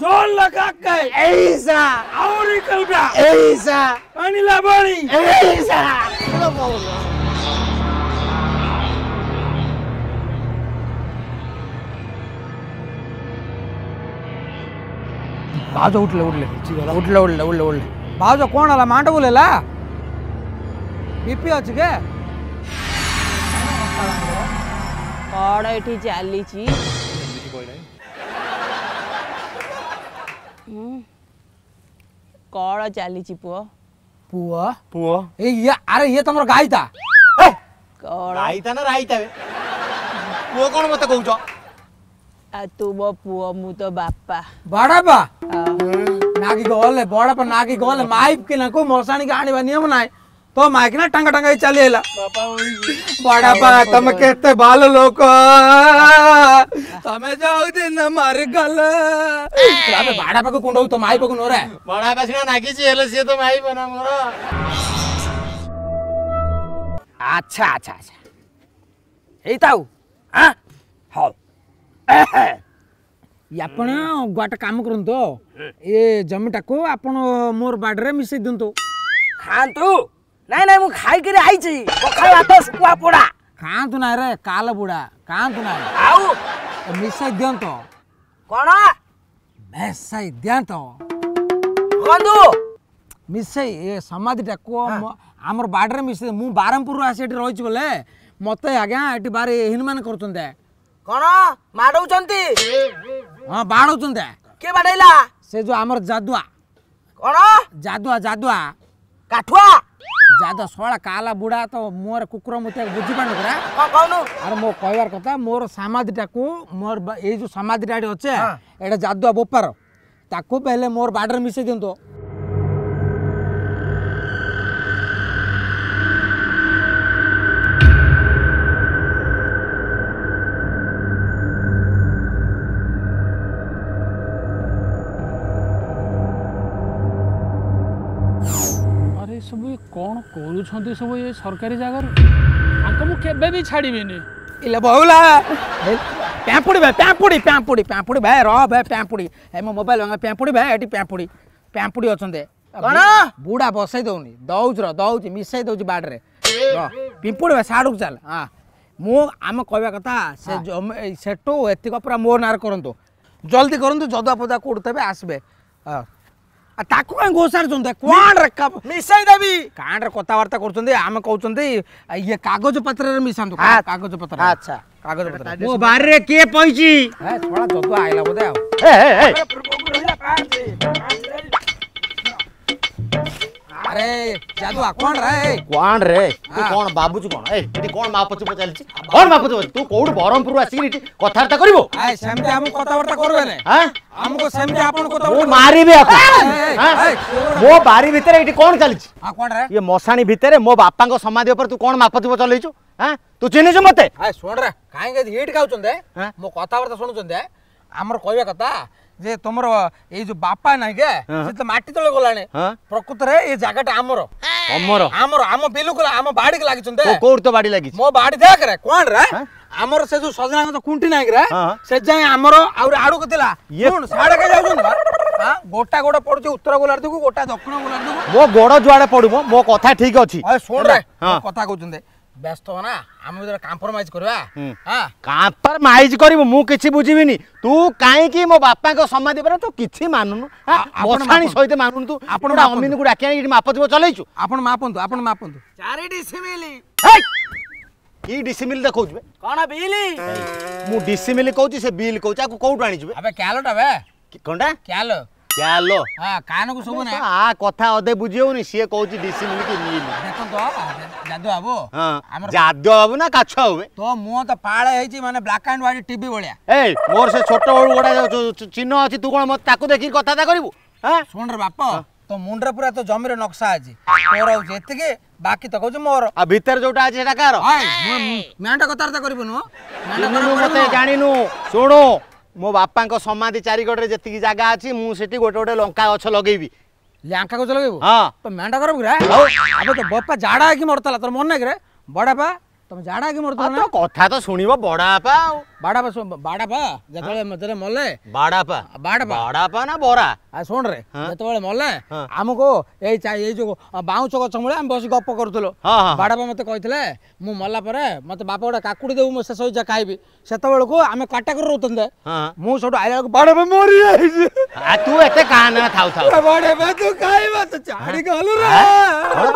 જોર લગા કે એસા આવરી કલગા એસા અનિલા બાણી એસા બોલો બોલો ಬಾಜೋ ಉಟ್ಲೆ ಉಡ್ಲೆ ಉಡ್ಲೆ ಉಡ್ಲೆ ಉಳ್ಳೆ ಉಳ್ಳೆ ಬಾಜೋ ಕೋಣಲ್ಲ ಮಾಂಡವುಲೆಲ್ಲ ಬಿಪಿ ಹಚ್ಚಿಗೆ କଣ ଏଠି ଚାଲିଛି କଣ ଚାଲିଛି ପୁଅ ପୁଅ ପୁଅ ଏ ଇଏ ଆରେ ଇଏ ତମର ଗାଈତା କଣ ଗାଈତା ନା ରାଇତା ପୁଅ କଣ ମତେ କହୁଛ ଆ ତୁ ମୋ ପୁଅ ମୁଁ ତ ବାପା ବଡ଼ପା ନାଗି ଗଲେ ବଡ଼ପା ନାଗି ଗଲେ ମାଇପ୍ କି ନା କୋଉ ମଶାଣିକି ଆଣିବା ନିୟମ ନାହିଁ ತೋ ಮಾಕಿನ ಟಂಗ ಟಂಗ ಚಾಲಿ ಇಲ್ಲ ಬಡಪ್ಪ ತಮ್ಮ ಕೆತ್ತೆ ಬಾಲು ಲೋಕ ತಮೆ ಜಾವುದಿನ ಮರಿಗಲ್ಲ ಬಾಡಪ್ಪಗೂ ಕೊಂಡು ಹೋಗ್ತು ಮಾಯಿ ಬಗ್ಗು ನೋರೆ ಬಡಪ್ಪ ನಾಕಿಸಿ ಎಲ್ಲ ಸೇತು ಮಾಯಿ ಬನ ಮೋರ আচ্ছা আচ্ছা আচ্ছা এই তাও হ্যাঁ হও ଆପଣ ଗୋଟେ କାମ କରନ୍ତୁ ଏ ଜମିଟାକୁ ଆପଣ ମୋର ବାଡ଼ିରେ ମିଶାଇ ଦିଅନ୍ତୁ ଖାଆନ୍ତୁ ନାଇଁ ନାଇଁ ମୁଁ ଖାଇକିରି ଆଇଛି ପଖାଳ ଭାତ ଶୁଖୁଆ ପୋଡ଼ା ଖାଆନ୍ତୁ ନାଇଁ ରେ କାଲ ବୁଡ଼ା ଖାଆନ୍ତୁ ନାଇଁ ଆଉ ମିଶାଇ ଦିଅନ୍ତ କ'ଣ ଭେସାଇ ଦିଅନ୍ତ କୁହନ୍ତୁ ମିଶାଇ ଏ ସମାଧିଟା କୁହ ଆମର ବାଡ଼ିରେ ମିଶାଇ ମୁଁ ବାରମପୁରରୁ ଆସି ଏଠି ରହିଛି ବୋଲେ ମତେ ଆଜ୍ଞା ଏଠି ବାରି ହୀନମାନ କରୁଛନ୍ତି କ'ଣ ମାଡ଼ଉଛନ୍ତି ହଁ ବାଡ଼ଉଛନ୍ତି କିଏ ବାଡ଼େଇଲା ସେ ଯୋଉ ଆମର ଯାଦୁଆ କ'ଣ ଯାଦୁଆ ଯାଦୁଆ କାଠୁଆ जाद सड़ा काला बुढ़ा तो मोर कुकुर मुते बुझी पानु करा हां कहनु अरे मो कहवार कथा मोर समाधि मोर ए जो समाधि टाडी अच्छे हाँ। एटा जादुआ बोपार ताकू पहले मोर बाडर मिसे दिंतो ସବୁ କ'ଣ କରୁଛନ୍ତି ସବୁ ଏ ସରକାରୀ ଜାଗାରୁ ତାଙ୍କୁ ମୁଁ କେବେ ବି ଛାଡ଼ିବିନି ଇଲେ ବହୁଲା ପ୍ୟାମ୍ପୁଡ଼ି ଭାଇ ପ୍ୟାମ୍ପୁଡ଼ି ପ୍ୟାମ୍ପୁଡ଼ି ପ୍ୟାମ୍ପୁଡ଼ି ଭାଇ ରହ ଭାଇ ପ୍ୟାମ୍ପୁଡ଼ି ଏ ମୋ ମୋବାଇଲ ଭଙ୍ଗା ପ୍ୟାମ୍ପୁଡ଼ି ଭାଇ ଏଠି ପ୍ୟାମ୍ପୁଡ଼ି ପ୍ୟାମ୍ପୁଡ଼ି ଅଛନ୍ତି କ'ଣ ବୁଡ଼ା ବସେଇ ଦେଉନି ଦଉଛି ର ଦଉଛି ମିଶେଇ ଦେଉଛି ବାଡ଼ରେ ପିମ୍ପୁଡ଼ି ଭାଇ ସାଡ଼କୁ ଚାଲ ହଁ ମୁଁ ଆମେ କହିବା କଥା ସେ ସେଠୁ ଏତିକ ପୁରା ମୋ ନାଁରେ କରନ୍ତୁ ଜଲ୍ଦି କରନ୍ତୁ ଜଦୁଆ ପଦା କେଉଁଠୁ ତେବେ ଆସିବେ ହଁ తక్కువ ఇంకోసారి కోండ్రక్క మిస్ అయింది కాండ్ర కొత్త వార్త కొడుతుంది ఆమె కూర్చుంది అయ్యే కాగజ పత్ర మిస్ అందు కాగజ పత్ర కాగజ పత్ర ఓ బారే కే పైచి अरे जादुआ कौन रे कौन रे तू कौन बाबूजी कौन ए एटी कौन मापचुप चलछि कौन मापचुप तू कोड बरमपुर आसी एटी कथार्ता करबो ए सेमते हम कथावर्ता करबे ने हां हमको सेमते आपन कथा ओ मारीबे आपको ମୋ ବାରି ଭିତରେ ଏଠି କଣ ଚାଲିଛି ଇଏ ମଶାଣି ଭିତରେ ମୋ ବାପାଙ୍କ ସମାଧି ଉପରେ ତୁ କଣ ମାପଚୁପ ଚଲେଇଛୁ ହଁ ତୁ ଚିହ୍ନିଛୁ ମତେ ଶୁଣରେ କାହିଁକି ଏଠି ହିଟ୍ ଖାଉଛନ୍ତି ମୋ କଥାବାର୍ତ୍ତା ଶୁଣୁଛନ୍ତି ଆମର କହିବା କଥା যে তোমার এই যে বাপা নাই কে সে তো মাটি তলে গলানে প্রকৃতরে এই জায়গাটা আমর আমর আমর আম বিলুক আম বাড়ি লাগিছন দে কোর তো বাড়ি লাগিছ মো বাড়ি দেখ রে কোন রে আমর সে যে সজনা তো কুন্টি নাই রে সে যাই আমর আর আড়ু কতলা কোন সাড়ে কে যাউছন গোটা গোটা পড়ুছি উত্তর গোলার দিকু গোটা দক্ষিণ গোলার দিকু মো গোড় জুয়াড়ে পড়ুম মো কথা ঠিক আছে শুন রে কথা কইছন দে ব্যস্ত না আমি তোরা কম্প্রোমাইজ করবা হ্যাঁ কম্প্রোমাইজ হ্যাঁ? করিব মু কিছু বুঝিবিনি তু কাই কি মো বাপা কো সমাধি পরে তো কিছু মানুনু বসানি সহিত মানুনু তু আপন অমিনকু ডাকি আনি এটি মাপ চলাইছু আপন মাপন্তু আপন মাপন্তু চারি ডিসিমিলি এই কি ডিসিমিলি দেখাউছ বে কোন বিলি মু ডিসিমিলি কউছি সে বিল কউছি আকু কোউট আনিছু বে আবে ক্যালোটা বে কোনটা ক্যালো ଚାଲ ହଁ କାନକୁ ଶୁଭୁନି ଆ କଥା ଅଧେ ବୁଝି ହଉନି ସିଏ କହୁଛି ଡିସି ମିଳିକି ନିଏନି ଜାଦୁ ବାବୁ ଜାଦୁ ବାବୁ ନା କାଛ ହବେ ତୋ ମୁହଁ ତ ପାଳ ହେଇଛି ମାନେ ବ୍ଲାକ୍ ଆଣ୍ଡ ହ୍ୱାଇଟ୍ ଟିଭି ଭଳିଆ ଏଇ ମୋର ସେ ଛୋଟ ବେଳୁ ଗୋଟେ ଚିହ୍ନ ଅଛି ତୁ କଣ ମତେ ତାକୁ ଦେଖିକି କଥାବାର୍ତ୍ତା କରିବୁ ଶୁଣ ରେ ବାପ ତୋ ମୁଣ୍ଡରେ ପୁରା ତୋ ଜମିର ନକ୍ସା ଅଛି ମୋର ହଉଛି ଏତିକି ବାକି ତ କହୁଛି ମୋର ଆଉ ଭିତରେ ଯୋଉଟା ଅଛି ସେଟା କାହାର ମେଣ୍ଟ କଥାବାର୍ତ୍ତା କରିବୁନୁ ମତେ ଜାଣିନୁ ଶୁଣୁ ମୋ ବାପାଙ୍କ ସମାଧି ଚାରିଗଡ଼ରେ ଯେତିକି ଜାଗା ଅଛି ମୁଁ ସେଠି ଗୋଟେ ଗୋଟେ ଲଙ୍କା ଗଛ ଲଗେଇବି ଲଙ୍କା ଗଛ ଲଗେଇବୁ ହଁ ମେଣ୍ଢ କରବୁ କିରେ ଆବେ ତ ବାପା ଜାଡ଼ା ହେଇକି ମରୁଥିଲା ତୋର ମନେ କିରେ ବଡ଼ବାପା ତମେ ଜାଡ଼ା ହେଇକି ମରୁଥିଲ କଥା ତ ଶୁଣିବ ବଡ଼ବାପା ଆଉ ಬಾಡಪ್ಪ ಸು ಬಾಡಪ್ಪ ಜೊತೆ ಮತ್ತೆ ಮೊಲ್ಲೆ ಬಾಡಪ್ಪ ಬಾಡಪ್ಪ ಬಾಡಪ್ಪ ನಾ ಬೋರಾ ಆ ಶುಣ್ರೆ ଯେତେବେଳେ ମଲେ ଆମକୁ ଏଇ ଏଇ ଯୋଉ ବାଉଁଶ ଗଛ ମୂଳେ ଆମେ ବସି ଗପ କରୁଥିଲୁ ବାଡ଼ାପା ମତେ କହିଥିଲେ ମୁଁ ମଲା ପରେ ମତେ ବାପା ଗୋଟେ କାକୁଡି ଦେବୁ ମୁଁ ଶେଷ ଇଚ୍ଛା ଖାଇବି ସେତେବେଳକୁ ଆମେ କାଟାକରି ରହୁଥିଲେ ମୁଁ ସେଠୁ ଆଇଲା ବେଳକୁ ବାଡ଼ାପା ମରିଯାଇଛି ତୁ ଏତେ କାହାନା ଥାଉ ଥାଉ ବାଡ଼ାପା ତୁ ଖାଇବା ତୁ ଛାଡ଼ି ଗଲୁ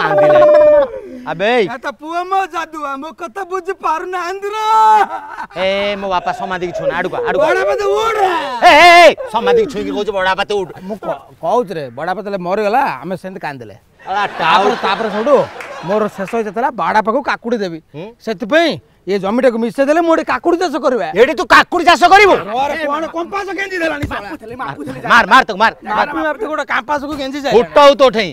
କାନ୍ଦିଲା ଆବେ ତା ପୁଅ ମୋ ଯାଦୁଆ ମୋ କଥା ବୁଝି ପାରୁନାହାନ୍ତି ର ଏ ମୋ ବାପା ସମାଧିକି ଛୁନା ଆଡକୁ ଆଡକୁ ସମାଧିକି ଛୁଇଁକି କହୁଛୁ ବଡ ବାପା ତୁ ମୁଁ କହୁଛିରେ ବଡ ବାପା ତାହେଲେ ମରିଗଲା ଆମେ ସେମିତି କାନ୍ଦିଲେ ତାପରେ ସେଇଠୁ ମୋର ଶେଷ ଇଚ୍ଛା ଥିଲା ବାଡା ପାଖକୁ କାକୁଡି ଦେବି ସେଥିପାଇଁ ଏ ଜମିଟାକୁ ମିଶେଇ ଦେଲେ ମୁଁ ଗୋଟେ କାକୁଡି ଚାଷ କରିବା ଏଠି ତୁ କାକୁଡି ଚାଷ କରିବୁ ମାର ମାର ତାକୁ ମାର ଗୋଟେ କାମ୍ପାସକୁ ଗେଞ୍ଜି ଯାଏ ଫୁଟ ହଉ ତୋ ଠେଇଁ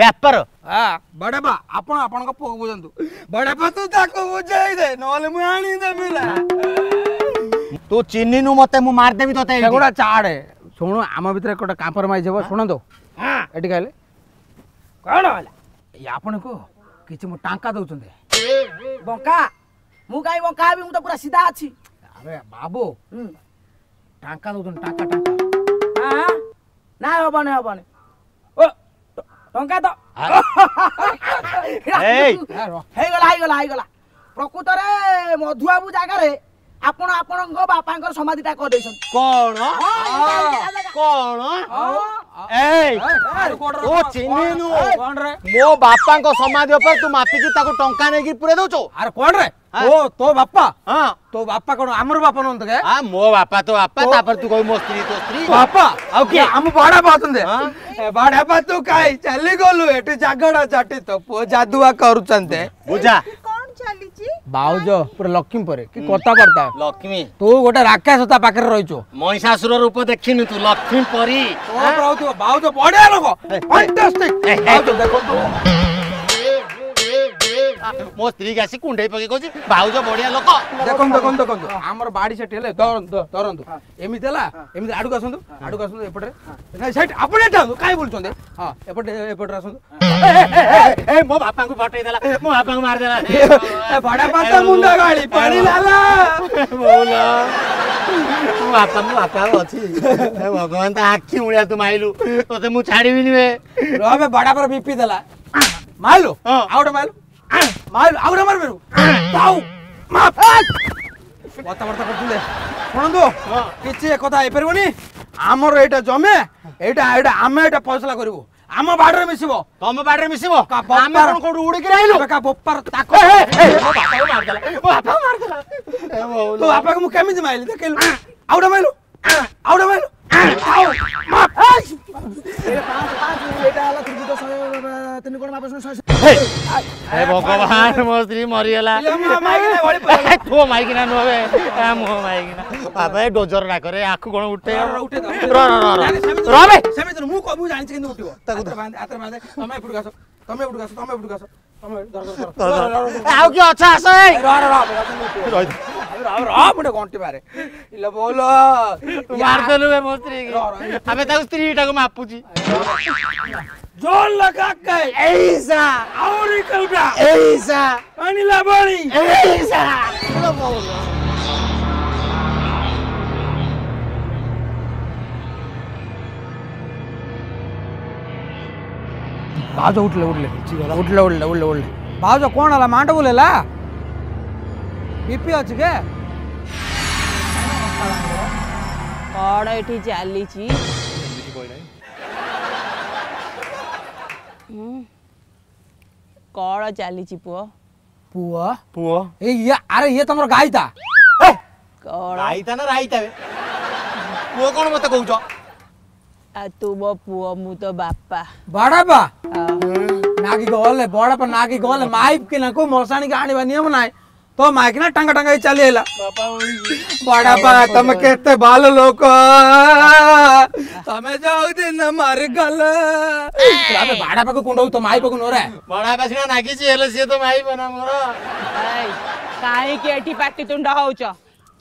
ବ୍ୟାପାର ବଡ଼ବା ଆପଣ ଆପଣଙ୍କ ପୁଅକୁ ବୁଝନ୍ତୁ ବଡ଼ବା ତୁ ତାକୁ ବୁଝେଇ ଦେ ନହେଲେ ମୁଁ ଆଣିଦେବି ତୁ ଚିହ୍ନିନୁ ମତେ ମୁଁ ମାରିଦେବି ତତେ ସେଗୁଡ଼ା ଚାଡ଼େ ଶୁଣୁ ଆମ ଭିତରେ ଗୋଟେ କମ୍ପ୍ରମାଇଜ୍ ହେବ ଶୁଣନ୍ତୁ ଏଠି କହିଲେ କ'ଣ ହେଲା ଆପଣଙ୍କୁ କିଛି ମୁଁ ଟାଙ୍କା ଦେଉଛନ୍ତି ବଙ୍କା ମୁଁ କାହିଁ ବଙ୍କା ହେବି ମୁଁ ତ ପୁରା ସିଧା ଅଛି ଆରେ ବାବୁ ଟାଙ୍କା ଦେଉଛନ୍ତି ଟାଙ୍କା ଟାଙ୍କା ନା ହବନି ହବନି ଟଙ୍କା ତ ହେଇଗଲା ହେଇଗଲା ହେଇଗଲା ପ୍ରକୃତରେ ମଧୁବାବୁ ଜାଗାରେ ଆପଣ ଆପଣଙ୍କ ବାପାଙ୍କର ସମାଧିଟା କରିଦେଇଛନ୍ତି କଣ କଣ ମୋ ବାପାଙ୍କ ସମାଧି ଉପରେ ତୁ ମାପିକି ତାକୁ ଟଙ୍କା ନେଇକି ପୁରେଇ ଦଉଛୁ ଆରେ କଣ ରେ হ্যাঁ। ও তো বাপা হ্যাঁ তো বাপা কোন আমার বাপা নন্দ কে আ হ্যাঁ, মো বাপা তো বাপা তারপর তুই কই মস্ত্রী তো স্ত্রী বাপা ওকে আম বাড়া বাতন্দে বাড়া বা তু কাই চলি গলু এটি জাগড়া চাটি তো পো জাদুয়া করুচন্তে বুঝা কোন চালিছি বাউজ পুরো লক্ষ্মী পরে কি কথা বার্তা লক্ষ্মী তু গোটে রাক্ষস তা পাখরে রইছো মহিষাসুর রূপ দেখিনু তু লক্ষ্মী পরি ମୋ ସ୍ତ୍ରୀ ଆସି କୁଣ୍ଢେଇ ପକେଇ କହୁଛି ଭାଉଜ ବଢିଆ ଲୋକ ଦେଖନ୍ତୁ ଦେଖନ୍ତୁ ଦେଖନ୍ତୁ ଆମର ବାଡି ସେଠି ହେଲେ ଧରନ୍ତୁ ଏମିତି ହେଲା ଏମିତି ଆଡକୁ ଆସନ୍ତୁ ଆଡକୁ ଆସନ୍ତୁ ଏପଟରେ ନାଇଁ ସେଇଠି ଆପଣ ଏଠି ଆସନ୍ତୁ କାହିଁ ବୁଲୁଛନ୍ତି ହଁ ଏପଟେ ଏପଟରେ ଆସନ୍ତୁ ଏ ମୋ ବାପାଙ୍କୁ ଫଟେଇ ଦେଲା ମୋ ବାପାଙ୍କୁ ମାରିଦେଲା ବଡବାପା ତ ମୁଣ୍ଡ ଗାଳି ପଡ଼ିଲା ମଉଲା ବାପା ମୋ ବାପା ଅଛି ଭଗବାନ ତା ଆଖି ମୁଳିଆ ତୁ ମାଇଲୁ ତତେ ମୁଁ ଛାଡ଼ିବିନି ବେ ରହବେ ବଡାପର ବିପି ଦେଲା ମାଇଲୁ ଆଉ ଗୋଟେ ମାଇଲୁ মার আউরা মারবেরু তাও মাপ কথাবার্তা করছিলে শুনন্তু কিছু কথা হইপারিবনি আমার এটা জমে এটা এটা আমি এটা ফয়সলা করিব আম বাড়িরে মিশিব তম বাড়িরে মিশিব আমি কোন কোন উড়িকি আইলু কা বপ্পার তাকো এ বাপাও মারদলা বাপাও মারদলা এ বাবা তো বাপাকে মু কেমিতে মাইলি দেখিল আউডা মাইলু আউডা মাইলু আউ মাপ हे भगवान म श्री मरिगला थो माइकिना नोबे मो माइकिना बाबा डोजर ना करे आखु उठे र र र र स्त्री ಜೋಲ್ಲ ಕಾಕ ಏಸ ಅವ್ರಿ ಕಲ್ಬ ಏಸ ಅನಿಲ ಬಾಳಿ ಏಸ ಬಾಜ ಉಟ್ಲೆ ಉಡ್ಲೆ ಉಡ್ಲೆ ಉಡ್ಲೆ ಉಳ್ಳೆ ಉಳ್ಳೆ ಬಾಜ ಕೋಣಲ್ಲ ಮಾಂಡಗುಲೆಲ್ಲ ಬಿಪಿ ಹಚ್ಚಿಗೆ କଣ ଏଠି ଚାଲିଛି କଣ ଚାଲିଛି ପୁଅ ପୁଅ ପୁଅ ଏ ଇଏ ଆରେ ଇଏ ତମର ଗାଈତା କଣ ଗାଈତା ନା ରାଇତା ପୁଅ କଣ ମତେ କହୁଛ ଆଉ ତୁ ମୋ ପୁଅ ମୁଁ ତ ବାପା ବଡ଼ବାପା ନାଗି ଗଲେ ବଡ଼ବାପା ନାଗି ଗଲେ ମାଇପ୍ କି ନା କୋଉ ମଶାଣିକି ଆଣିବା ନିୟମ ନାହିଁ तो माइक ना टंग टंग चलेला बड़ा बा तुम कहते बाल लोग हमें जाओ दिन मर गल अबे बड़ा बा तो माई को कुन हो रहा है बड़ा बा ना तो माई बना मोरा काहे की एटी पाती तुम डहाउ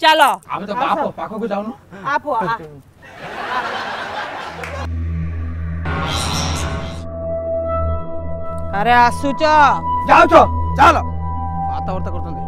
चलो अब तो बापो पाको को जाओ ना आपो आ अरे आसुच जाओ चलो बात और तो करते